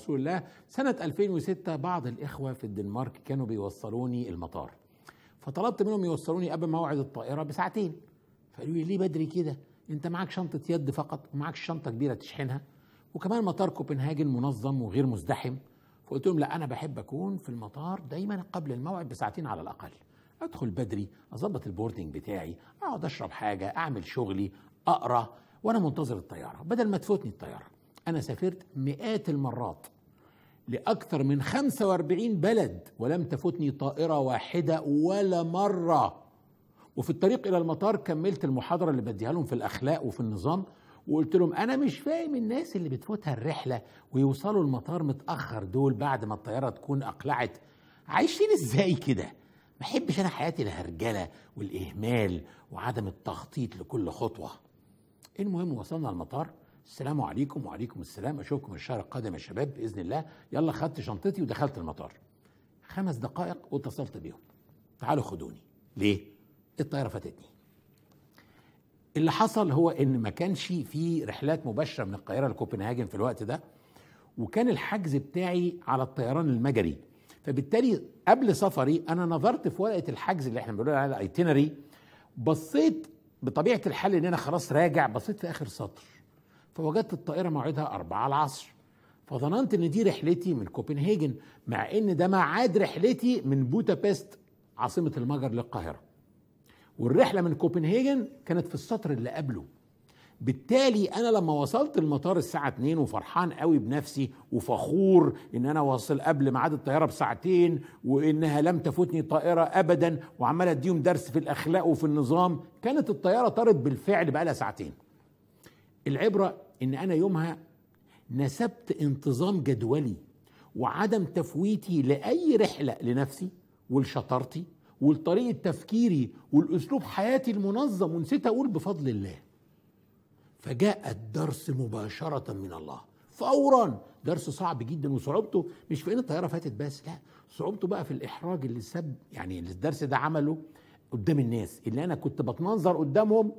رسول الله سنة 2006 بعض الإخوة في الدنمارك كانوا بيوصلوني المطار فطلبت منهم يوصلوني قبل موعد الطائرة بساعتين فقالوا لي ليه بدري كده انت معاك شنطة يد فقط ومعاك شنطة كبيرة تشحنها وكمان مطار كوبنهاجن منظم وغير مزدحم فقلت لهم لا انا بحب اكون في المطار دايما قبل الموعد بساعتين على الاقل ادخل بدري اظبط البوردنج بتاعي اقعد اشرب حاجه اعمل شغلي اقرا وانا منتظر الطياره بدل ما تفوتني الطياره أنا سافرت مئات المرات لأكثر من 45 بلد ولم تفوتني طائرة واحدة ولا مرة وفي الطريق إلى المطار كملت المحاضرة اللي بديها لهم في الأخلاق وفي النظام وقلت لهم أنا مش فاهم الناس اللي بتفوتها الرحلة ويوصلوا المطار متأخر دول بعد ما الطيارة تكون أقلعت عايشين إزاي كده؟ ما احبش انا حياتي الهرجله والاهمال وعدم التخطيط لكل خطوه المهم وصلنا المطار السلام عليكم وعليكم السلام اشوفكم الشهر القادم يا شباب باذن الله يلا خدت شنطتي ودخلت المطار خمس دقائق واتصلت بيهم تعالوا خدوني ليه الطياره فاتتني اللي حصل هو ان ما كانش في رحلات مباشره من القاهره لكوبنهاجن في الوقت ده وكان الحجز بتاعي على الطيران المجري فبالتالي قبل سفري انا نظرت في ورقه الحجز اللي احنا بنقول عليها الايتينري بصيت بطبيعه الحال ان انا خلاص راجع بصيت في اخر سطر فوجدت الطائرة موعدها أربعة العصر فظننت إن دي رحلتي من كوبنهاجن مع إن ده معاد رحلتي من بودابست عاصمة المجر للقاهرة والرحلة من كوبنهاجن كانت في السطر اللي قبله بالتالي انا لما وصلت المطار الساعه 2 وفرحان قوي بنفسي وفخور ان انا واصل قبل ميعاد الطياره بساعتين وانها لم تفوتني طائره ابدا وعمال اديهم درس في الاخلاق وفي النظام كانت الطياره طارت بالفعل بقى لها ساعتين العبرة إن أنا يومها نسبت انتظام جدولي وعدم تفويتي لأي رحلة لنفسي ولشطارتي ولطريقة تفكيري والأسلوب حياتي المنظم ونسيت أقول بفضل الله فجاء الدرس مباشرة من الله فورا درس صعب جدا وصعوبته مش في ان الطياره فاتت بس لا صعوبته بقى في الاحراج اللي سب يعني اللي الدرس ده عمله قدام الناس اللي انا كنت بتنظر قدامهم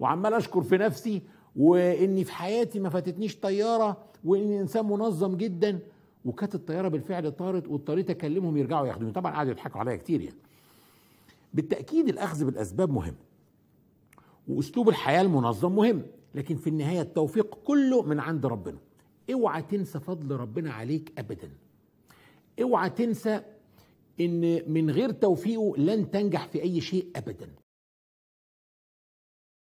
وعمال اشكر في نفسي واني في حياتي ما فاتتنيش طياره واني انسان منظم جدا وكانت الطياره بالفعل طارت واضطريت اكلمهم يرجعوا ياخدوني طبعا قعدوا يضحكوا عليا كتير يعني بالتاكيد الاخذ بالاسباب مهم واسلوب الحياه المنظم مهم لكن في النهايه التوفيق كله من عند ربنا اوعى تنسى فضل ربنا عليك ابدا اوعى تنسى ان من غير توفيقه لن تنجح في اي شيء ابدا